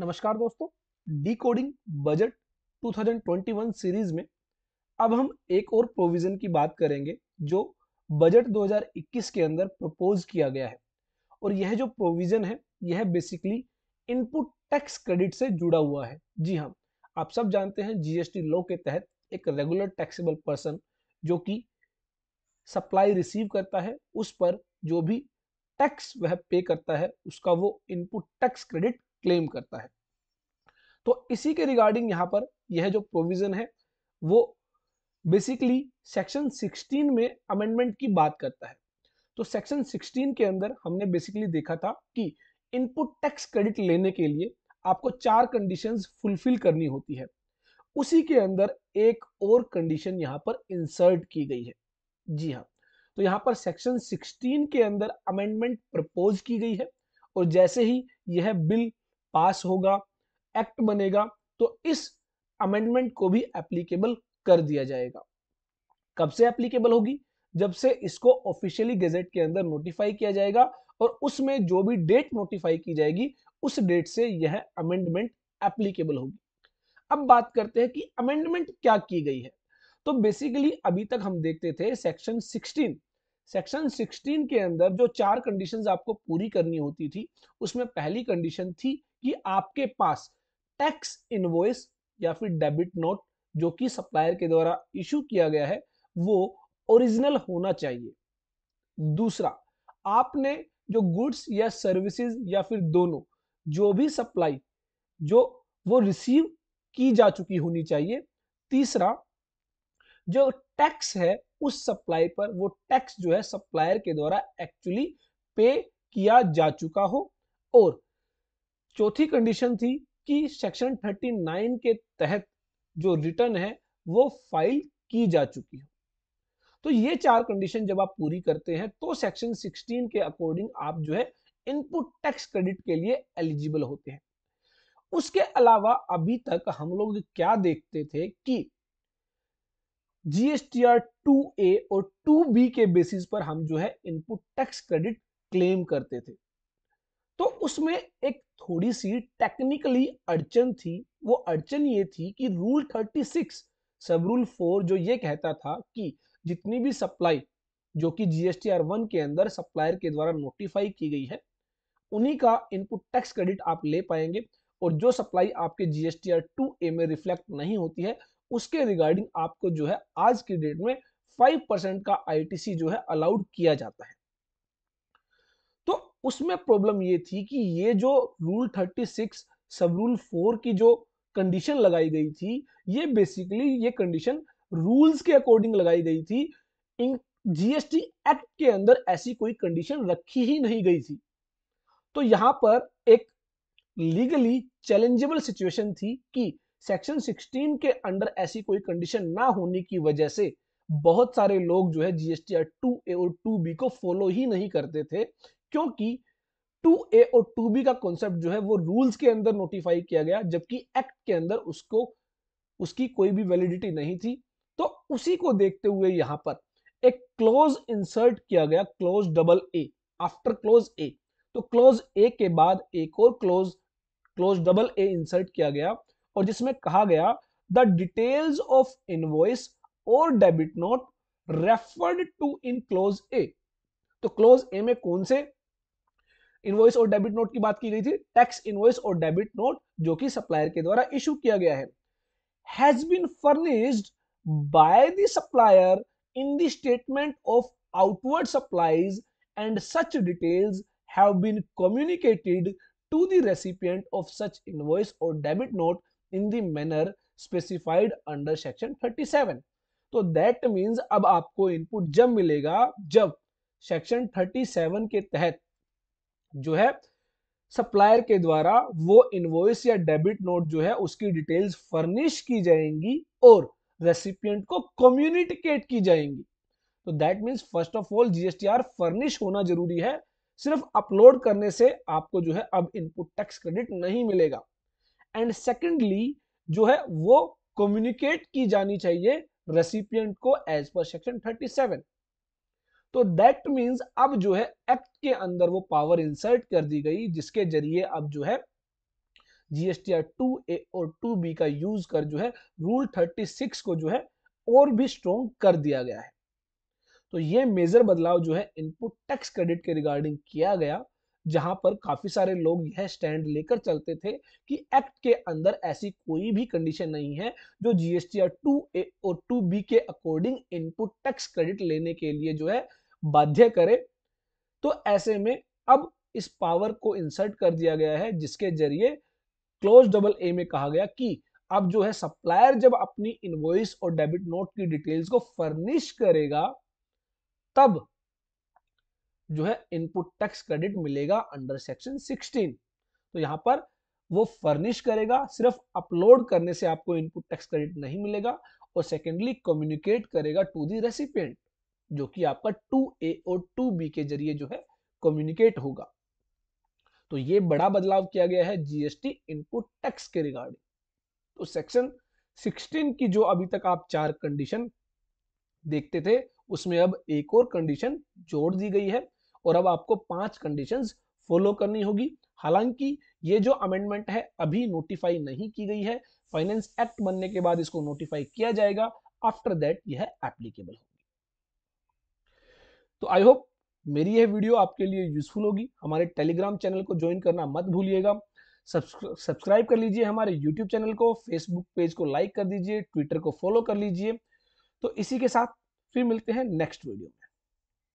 नमस्कार दोस्तों decoding budget 2021 series में अब हम एक और प्रोविजन की बात करेंगे जो बजट 2021 के अंदर प्रपोज किया गया है और यह जो प्रोविजन है यह बेसिकली इनपुट टैक्स क्रेडिट से जुड़ा हुआ है जी हाँ आप सब जानते हैं जीएसटी लॉ के तहत एक रेगुलर टैक्सेबल पर्सन जो कि सप्लाई रिसीव करता है उस पर जो भी टैक्स वह पे करता है उसका वो इनपुट टैक्स क्रेडिट क्लेम करता है तो इसी के रिगार्डिंग यहां पर यह जो प्रोविजन है वो बेसिकली सेक्शन 16 में अमेंडमेंट की बात करता है तो सेक्शन 16 के अंदर हमने बेसिकली देखा था कि इनपुट टैक्स क्रेडिट लेने के लिए आपको चार कंडीशंस फुलफिल करनी होती है उसी के अंदर एक और कंडीशन यहां पर इंसर्ट की गई है जी हाँ तो यहां पर सेक्शन 16 के अंदर अमेंडमेंट प्रपोज की गई है और जैसे ही यह बिल पास होगा एक्ट बनेगा तो इस अमेंडमेंट को भी एप्लीकेबल कर दिया जाएगा कब से एप्लीकेबल होगी जब से इसको ऑफिशियली गेजेट के अंदर नोटिफाई किया जाएगा और उसमें जो भी डेट नोटिफाई की जाएगी उस डेट से यह अमेंडमेंट एप्लीकेबल होगी अब बात करते हैं कि अमेंडमेंट क्या की गई है तो बेसिकली अभी तक हम देखते थे सेक्शन सेक्शन 16 के अंदर जो चार कंडीशंस आपको पूरी करनी होती थी उसमें पहली कंडीशन थी कि आपके पास टैक्स इनवॉइस या फिर डेबिट नोट जो कि सप्लायर के द्वारा इशू किया गया है वो ओरिजिनल होना चाहिए दूसरा आपने जो गुड्स या सर्विसेज या फिर दोनों जो भी सप्लाई जो वो रिसीव की जा चुकी होनी चाहिए तीसरा जो टैक्स है उस सप्लाई पर वो टैक्स जो है सप्लायर के द्वारा एक्चुअली पे किया जा चुका हो और चौथी कंडीशन थी कि सेक्शन 39 के तहत जो रिटर्न है वो फाइल की जा चुकी हो तो ये चार कंडीशन जब आप पूरी करते हैं तो सेक्शन 16 के अकॉर्डिंग आप जो है इनपुट टैक्स क्रेडिट के लिए एलिजिबल होते हैं उसके अलावा अभी तक हम लोग क्या देखते थे कि जीएसटीआर 2A और 2B के बेसिस पर हम जो है इनपुट टैक्स क्रेडिट क्लेम करते थे तो उसमें एक थोड़ी सी टेक्निकली अड़चन थी वो अड़चन ये थी कि रूल 36 सब रूल फोर जो ये कहता था कि जितनी भी सप्लाई जो कि जीएसटीआर 1 के अंदर सप्लायर के द्वारा नोटिफाई की गई है उन्हीं का इनपुट टैक्स क्रेडिट आप ले पाएंगे और जो सप्लाई आपके जीएसटीआर 2A में रिफ्लेक्ट नहीं होती है उसके रिगार्डिंग आपको जो है आज की डेट में फाइव परसेंट का आईटीसी जो है अलाउड किया जाता है तो उसमें प्रॉब्लम ये थी कि ये जो rule thirty six sub rule four की जो कंडीशन लगाई गई थी ये बेसिकली ये कंडीशन रूल्स के अकॉर्डिंग लगाई गई थी इन जीएसटी एक्ट के अंदर ऐसी कोई कंडीशन रखी ही नहीं गई थी तो यहां पर एक लीगली चैलेंजेबल सिचुएशन थी कि सेक्शन 16 के अंडर ऐसी कोई कंडीशन ना होने की वजह से बहुत सारे लोग जो है जीएसटी आर टू ए और टू बी को फॉलो ही नहीं करते थे क्योंकि टू ए और टू बी का कॉन्सेप्ट जो है वो रूल्स के अंदर नोटिफाई किया गया जबकि एक्ट के अंदर उसको उसकी कोई भी वैलिडिटी नहीं थी तो उसी को देखते हुए यहां पर एक क्लोज इंसर्ट किया गया clause double A after clause A तो क्लोज ए के बाद एक और clause clause double A insert किया गया और जिसमें कहा गया द डिटेल्स ऑफ इनवॉइस और debit note referred to in clause A तो क्लोज ए में कौन से इनवॉइस और डेबिट नोट की बात की गई थी टैक्स इनवॉइस और डेबिट नोट जो कि सप्लायर के द्वारा इशू किया गया है has been furnished by the supplier in the statement of outward supplies and such details have been communicated to the recipient of such invoice और debit note in the manner specified under section 37 तो that means अब आपको input जब मिलेगा जब section 37 के तहत जो है सप्लायर के द्वारा वो इनवॉइस या डेबिट नोट जो है उसकी डिटेल्स फर्निश की जाएंगी और रेसिपियंट को कम्युनिकेट की जाएंगी तो that means first of all GSTR furnish होना जरूरी है सिर्फ अपलोड करने से आपको जो है अब इनपुट टैक्स क्रेडिट नहीं मिलेगा एंड सेकेंडली जो है वो कम्युनिकेट की जानी चाहिए रेसिपियंट को एज पर सेक्शन 37 तो दैट मींस अब जो है एक्ट के अंदर वो पावर इंसर्ट कर दी गई जिसके जरिए अब जो है जीएसटीआर टू ए और टू बी का यूज कर जो है रूल 36 को जो है और भी स्ट्रोंग कर दिया गया है तो ये मेजर बदलाव जो है इनपुट टैक्स क्रेडिट के रिगार्डिंग किया गया जहां पर काफी सारे लोग यह स्टैंड लेकर चलते थे कि एक्ट के अंदर ऐसी कोई भी कंडीशन नहीं है जो जीएसटी आर टू ए और टू बी के अकॉर्डिंग इनपुट टैक्स क्रेडिट लेने के लिए जो है बाध्य करे तो ऐसे में अब इस पावर को इंसर्ट कर दिया गया है जिसके जरिए क्लोज डबल ए में कहा गया कि अब जो है सप्लायर जब अपनी इनवॉइस और डेबिट नोट की डिटेल्स को फर्निश करेगा तब जो है इनपुट टैक्स क्रेडिट मिलेगा अंडर सेक्शन 16 तो यहाँ पर वो फर्निश करेगा सिर्फ अपलोड करने से आपको इनपुट टैक्स क्रेडिट नहीं मिलेगा और सेकेंडली कम्युनिकेट करेगा टू दी रेसिपियंट जो कि आपका टू ए और टू बी के जरिए जो है कम्युनिकेट होगा तो ये बड़ा बदलाव किया गया है जीएसटी इनपुट टैक्स के रिगार्डिंग तो सेक्शन 16 की जो अभी तक आप चार कंडीशन देखते थे उसमें अब एक और कंडीशन जोड़ दी गई है और अब आपको पांच कंडीशंस फॉलो करनी होगी हालांकि ये जो अमेंडमेंट है अभी नोटिफाई नहीं की गई है फाइनेंस एक्ट बनने के बाद इसको नोटिफाई किया जाएगा आफ्टर दैट यह एप्लीकेबल होगी तो आई होप मेरी यह वीडियो आपके लिए यूजफुल होगी हमारे टेलीग्राम चैनल को ज्वाइन करना मत भूलिएगा सब्सक्राइब कर लीजिए हमारे यूट्यूब चैनल को फेसबुक पेज को लाइक कर दीजिए ट्विटर को फॉलो कर लीजिए तो इसी के साथ फिर मिलते हैं नेक्स्ट वीडियो में